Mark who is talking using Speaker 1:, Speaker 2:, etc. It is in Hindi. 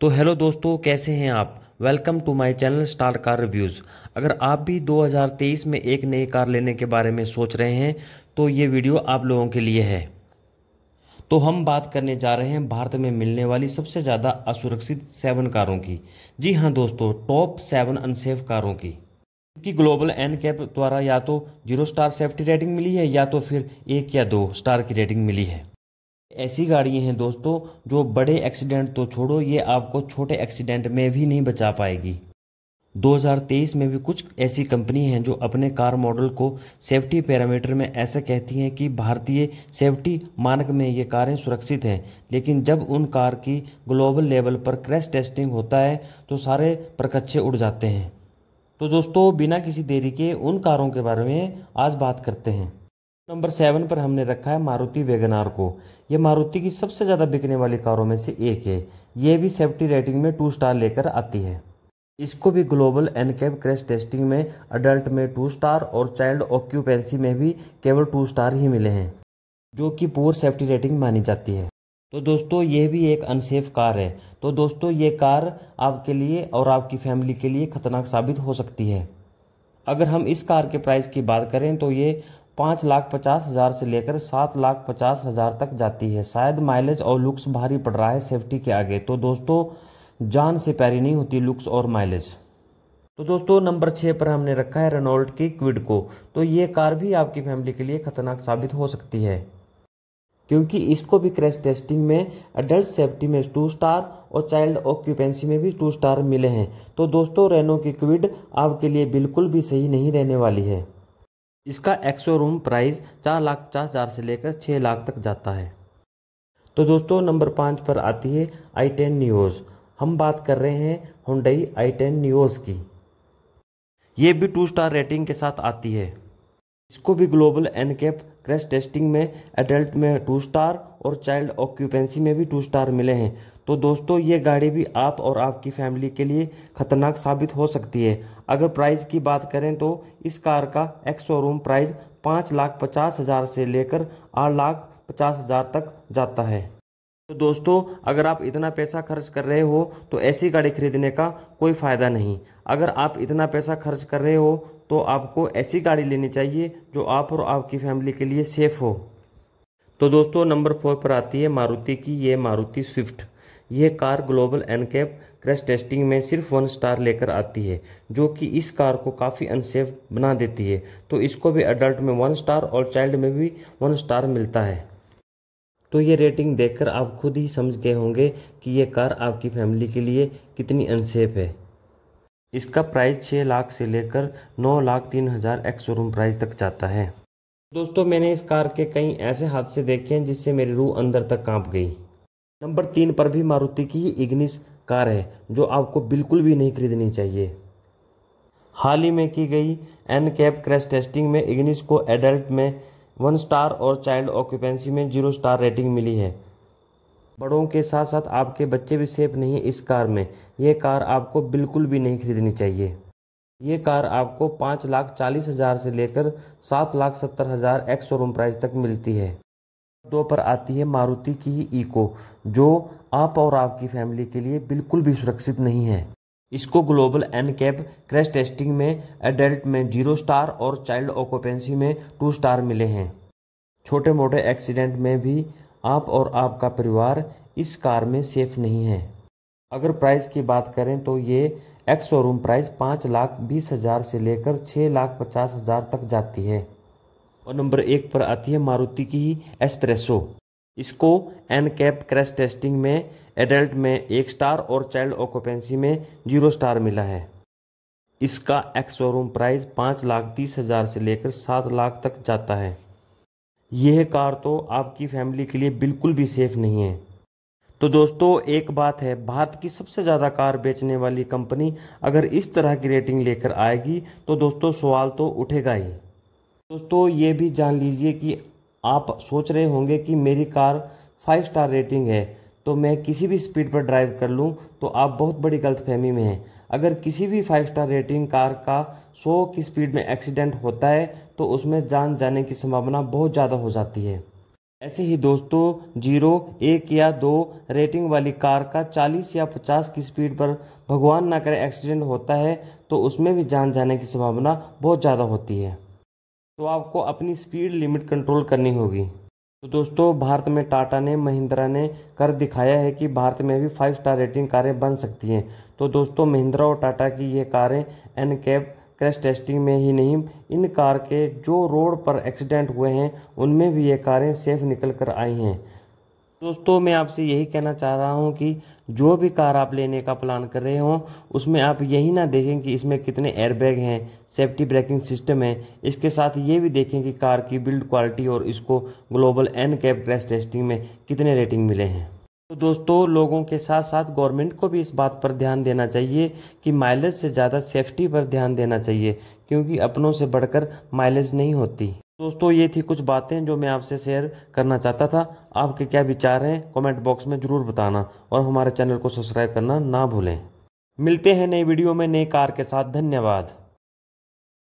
Speaker 1: तो हेलो दोस्तों कैसे हैं आप welcome to my channel star car reviews अगर आप भी 2023 में एक नई कार लेने के बारे में सोच रहे हैं तो ये वीडियो आप लोगों के लिए है तो हम बात करने जा रहे हैं भारत में मिलने वाली सबसे ज़्यादा असुरक्षित सेवन कारों की जी हाँ दोस्तों टॉप सेवन अनसेफ कारों की की ग्लोबल एन कैप द्वारा या तो जीरो स्टार सेफ्टी रेटिंग मिली है या तो फिर एक या दो स्टार की रेटिंग मिली है ऐसी गाड़ियाँ हैं दोस्तों जो बड़े एक्सीडेंट तो छोड़ो ये आपको छोटे एक्सीडेंट में भी नहीं बचा पाएगी 2023 में भी कुछ ऐसी कंपनी हैं जो अपने कार मॉडल को सेफ्टी पैरामीटर में ऐसा कहती हैं कि भारतीय सेफ्टी मानक में ये कारें सुरक्षित हैं लेकिन जब उन कार की ग्लोबल लेवल पर क्रैश टेस्टिंग होता है तो सारे प्रकच्छे उड़ जाते हैं तो दोस्तों बिना किसी देरी के उन कारों के बारे में आज बात करते हैं नंबर सेवन पर हमने रखा है मारुति वेगनार को ये मारुति की सबसे ज़्यादा बिकने वाली कारों में से एक है ये भी सेफ्टी रेटिंग में टू स्टार लेकर आती है इसको भी global NCAP crash testing में अडल्ट में टू स्टार और चाइल्ड ऑक्यूपेंसी में भी केवल टू स्टार ही मिले हैं जो कि पूर सेफ्टी रेटिंग मानी जाती है तो दोस्तों ये भी एक अनसेफ कार है तो दोस्तों ये कार आपके लिए और आपकी फैमिली के लिए खतरनाक साबित हो सकती है अगर हम इस कार के प्राइस की बात करें तो ये पाँच लाख पचास हज़ार से लेकर सात लाख पचास हज़ार तक जाती है शायद माइलेज और लुक्स भारी पड़ रहा है सेफ्टी के आगे तो दोस्तों जान से प्यारी नहीं होती लुक्स और माइलेज तो दोस्तों नंबर छः पर हमने रखा है रेनोल्ड की क्विड को तो ये कार भी आपकी फैमिली के लिए खतरनाक साबित हो सकती है क्योंकि इसको भी क्रैश टेस्टिंग में अडल्ट सेफ्टी में टू स्टार और चाइल्ड ऑक्यूपेंसी में भी टू स्टार मिले हैं तो दोस्तों रेनो की क्विड आपके लिए बिल्कुल भी सही नहीं रहने वाली है इसका एक्सोरूम प्राइस चार लाख पचास हज़ार से लेकर छः लाख तक जाता है तो दोस्तों नंबर पाँच पर आती है आई टेन न्यूज़ हम बात कर रहे हैं होंडई आई टेन न्यूज़ की ये भी टू स्टार रेटिंग के साथ आती है इसको भी ग्लोबल एनकेप क्रैश टेस्टिंग में एडल्ट में टू स्टार और चाइल्ड ऑक्यूपेंसी में भी टू स्टार मिले हैं तो दोस्तों ये गाड़ी भी आप और आपकी फैमिली के लिए ख़तरनाक साबित हो सकती है अगर प्राइस की बात करें तो इस कार का एक्स शोरूम प्राइस पाँच लाख पचास हज़ार से लेकर आठ लाख पचास हज़ार तक जाता है तो दोस्तों अगर आप इतना पैसा खर्च कर रहे हो तो ऐसी गाड़ी खरीदने का कोई फ़ायदा नहीं अगर आप इतना पैसा खर्च कर रहे हो तो आपको ऐसी गाड़ी लेनी चाहिए जो आप और आपकी फैमिली के लिए सेफ़ हो तो दोस्तों नंबर फोर पर आती है मारुति की ये मारुति स्विफ्ट यह car global NCAP crash testing में सिर्फ वन स्टार लेकर आती है जो कि इस कार को काफ़ी अनसेफ बना देती है तो इसको भी अडल्ट में वन स्टार और चाइल्ड में भी वन स्टार मिलता है तो ये रेटिंग देखकर आप खुद ही समझ गए होंगे कि ये कार आपकी फैमिली के लिए कितनी अनसेफ है इसका प्राइस छः लाख से लेकर नौ लाख तीन हज़ार एक्स शोरूम प्राइस तक जाता है दोस्तों मैंने इस कार के कई ऐसे हादसे देखे हैं जिससे मेरी रूह अंदर तक कांप गई नंबर तीन पर भी मारुति की ही इग्निस कार है जो आपको बिल्कुल भी नहीं खरीदनी चाहिए हाल ही में की गई एन कैप क्रैश टेस्टिंग में इग्निस को एडल्ट में वन स्टार और चाइल्ड ऑक्यूपेंसी में जीरो स्टार रेटिंग मिली है बड़ों के साथ साथ आपके बच्चे भी सेफ नहीं है इस कार में ये कार आपको बिल्कुल भी नहीं खरीदनी चाहिए ये कार आपको पाँच लाख चालीस हज़ार से लेकर सात लाख सत्तर हज़ार एक्स शोरूम प्राइस तक मिलती है दो पर आती है मारुति की ईको जो आप और आपकी फैमिली के लिए बिल्कुल भी सुरक्षित नहीं है इसको global NCAP crash testing में एडल्ट में जीरो स्टार और चाइल्ड ऑक्यूपेंसी में टू स्टार मिले हैं छोटे मोटे एक्सीडेंट में भी आप और आपका परिवार इस कार में सेफ नहीं है अगर प्राइस की बात करें तो ये एक्स शोरूम प्राइस पाँच लाख बीस हज़ार से लेकर छः लाख पचास हज़ार तक जाती है और नंबर एक पर आती है मारुति की एस्प्रेसो इसको एन कैप क्रैश टेस्टिंग में एडल्ट में एक स्टार और चाइल्ड ऑक्यूपेंसी में जीरो स्टार मिला है इसका एक्स शोरूम प्राइस पाँच लाख तीस हज़ार से लेकर सात लाख तक जाता है यह कार तो आपकी फैमिली के लिए बिल्कुल भी सेफ़ नहीं है तो दोस्तों एक बात है भारत की सबसे ज़्यादा कार बेचने वाली कंपनी अगर इस तरह की रेटिंग लेकर आएगी तो दोस्तों सवाल तो उठेगा ही दोस्तों ये भी जान लीजिए कि आप सोच रहे होंगे कि मेरी कार फाइव स्टार रेटिंग है तो मैं किसी भी स्पीड पर ड्राइव कर लूँ तो आप बहुत बड़ी गलतफहमी में हैं अगर किसी भी फाइव स्टार रेटिंग कार का 100 की स्पीड में एक्सीडेंट होता है तो उसमें जान जाने की संभावना बहुत ज़्यादा हो जाती है ऐसे ही दोस्तों जीरो एक या दो रेटिंग वाली कार का 40 या 50 की स्पीड पर भगवान ना करे एक्सीडेंट होता है तो उसमें भी जान जाने की संभावना बहुत ज़्यादा होती है तो आपको अपनी स्पीड लिमिट कंट्रोल करनी होगी तो दोस्तों भारत में टाटा ने महिंद्रा ने कर दिखाया है कि भारत में भी फाइव स्टार रेटिंग कारें बन सकती हैं तो दोस्तों महिंद्रा और टाटा की ये कारें एन कैब क्रैश टेस्टिंग में ही नहीं इन कार के जो रोड पर एक्सीडेंट हुए हैं उनमें भी ये कारें सेफ निकल कर आई हैं दोस्तों मैं आपसे यही कहना चाह रहा हूँ कि जो भी कार आप लेने का प्लान कर रहे हो उसमें आप यही ना देखें कि इसमें कितने एयरबैग हैं सेफ्टी ब्रेकिंग सिस्टम है इसके साथ ये भी देखें कि कार की बिल्ड क्वालिटी और इसको global NCAP crash testing में कितने रेटिंग मिले हैं तो दोस्तों लोगों के साथ साथ गवर्नमेंट को भी इस बात पर ध्यान देना चाहिए कि माइलेज से ज़्यादा सेफ्टी पर ध्यान देना चाहिए क्योंकि अपनों से बढ़कर माइलेज नहीं होती दोस्तों ये थी कुछ बातें जो मैं आपसे शेयर करना चाहता था आपके क्या विचार हैं कमेंट बॉक्स में ज़रूर बताना और हमारे चैनल को सब्सक्राइब करना ना भूलें मिलते हैं नई वीडियो में नई कार के साथ धन्यवाद